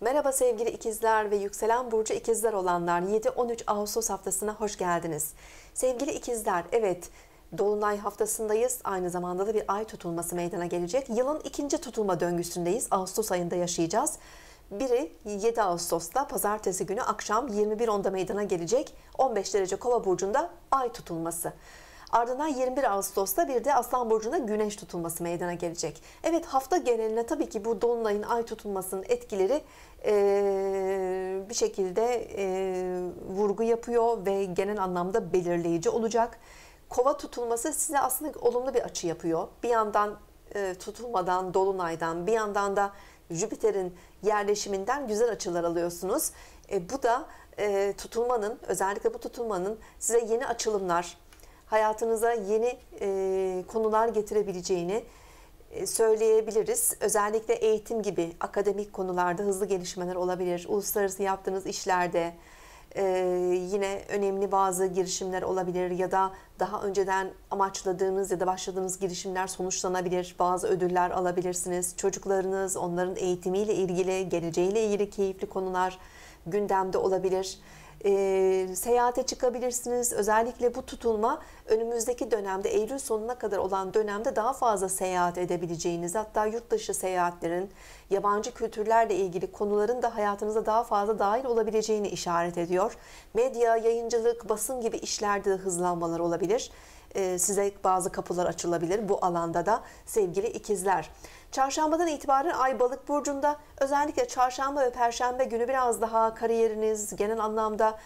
Merhaba sevgili ikizler ve yükselen burcu ikizler olanlar 7-13 Ağustos haftasına hoş geldiniz. Sevgili ikizler evet Dolunay haftasındayız. Aynı zamanda da bir ay tutulması meydana gelecek. Yılın ikinci tutulma döngüsündeyiz. Ağustos ayında yaşayacağız. Biri 7 Ağustos'ta pazartesi günü akşam 21.10'da meydana gelecek. 15 derece kova burcunda ay tutulması. Ardından 21 Ağustos'ta bir de Aslan burcunda güneş tutulması meydana gelecek. Evet hafta geneline tabii ki bu Dolunay'ın ay tutulmasının etkileri ee, bir şekilde e, vurgu yapıyor ve genel anlamda belirleyici olacak. Kova tutulması size aslında olumlu bir açı yapıyor. Bir yandan e, tutulmadan, dolunaydan, bir yandan da Jüpiter'in yerleşiminden güzel açılar alıyorsunuz. E, bu da e, tutulmanın, özellikle bu tutulmanın size yeni açılımlar, hayatınıza yeni e, konular getirebileceğini e, söyleyebiliriz. Özellikle eğitim gibi akademik konularda hızlı gelişmeler olabilir. Uluslararası yaptığınız işlerde e, yine önemli bazı girişimler olabilir ya da daha önceden amaçladığınız ya da başladığınız girişimler sonuçlanabilir. Bazı ödüller alabilirsiniz. Çocuklarınız, onların eğitimiyle ilgili, geleceğiyle ilgili keyifli konular gündemde olabilir e, seyahate çıkabilirsiniz. Özellikle bu tutulma önümüzdeki dönemde Eylül sonuna kadar olan dönemde daha fazla seyahat edebileceğiniz hatta yurt dışı seyahatlerin yabancı kültürlerle ilgili konuların da hayatınıza daha fazla dahil olabileceğini işaret ediyor. Medya, yayıncılık, basın gibi işlerde de hızlanmalar olabilir. E, size bazı kapılar açılabilir bu alanda da sevgili ikizler. Çarşambadan itibaren Ay Balık burcunda özellikle çarşamba ve perşembe günü biraz daha kariyeriniz genel anlamda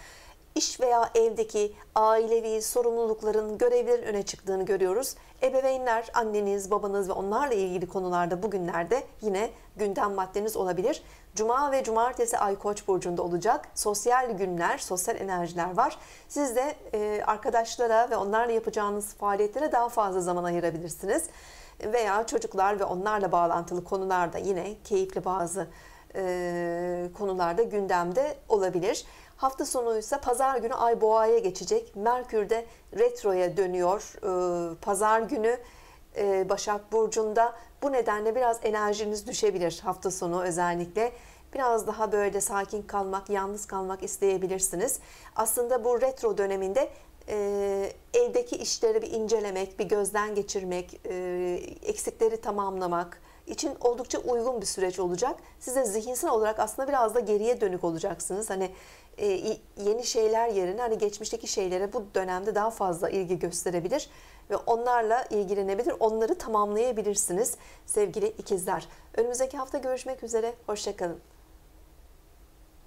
iş veya evdeki ailevi sorumlulukların, görevlerin öne çıktığını görüyoruz. Ebeveynler, anneniz, babanız ve onlarla ilgili konularda bugünlerde yine gündem maddeniz olabilir. Cuma ve cumartesi Ay Koç burcunda olacak. Sosyal günler, sosyal enerjiler var. Siz de e, arkadaşlara ve onlarla yapacağınız faaliyetlere daha fazla zaman ayırabilirsiniz veya çocuklar ve onlarla bağlantılı konularda yine keyifli bazı e, konularda gündemde olabilir. Hafta sonu ise pazar günü Ay Boğa'ya geçecek. Merkür de retroya dönüyor. E, pazar günü e, Başak Burcu'nda. Bu nedenle biraz enerjiniz düşebilir hafta sonu özellikle. Biraz daha böyle sakin kalmak, yalnız kalmak isteyebilirsiniz. Aslında bu retro döneminde e, evdeki işleri bir incelemek, bir gözden geçirmek, e, eksikleri tamamlamak, için oldukça uygun bir süreç olacak. Size zihinsel olarak aslında biraz da geriye dönük olacaksınız. Hani e, yeni şeyler yerine hani geçmişteki şeylere bu dönemde daha fazla ilgi gösterebilir ve onlarla ilgilenebilir. Onları tamamlayabilirsiniz sevgili ikizler. Önümüzdeki hafta görüşmek üzere. Hoşçakalın.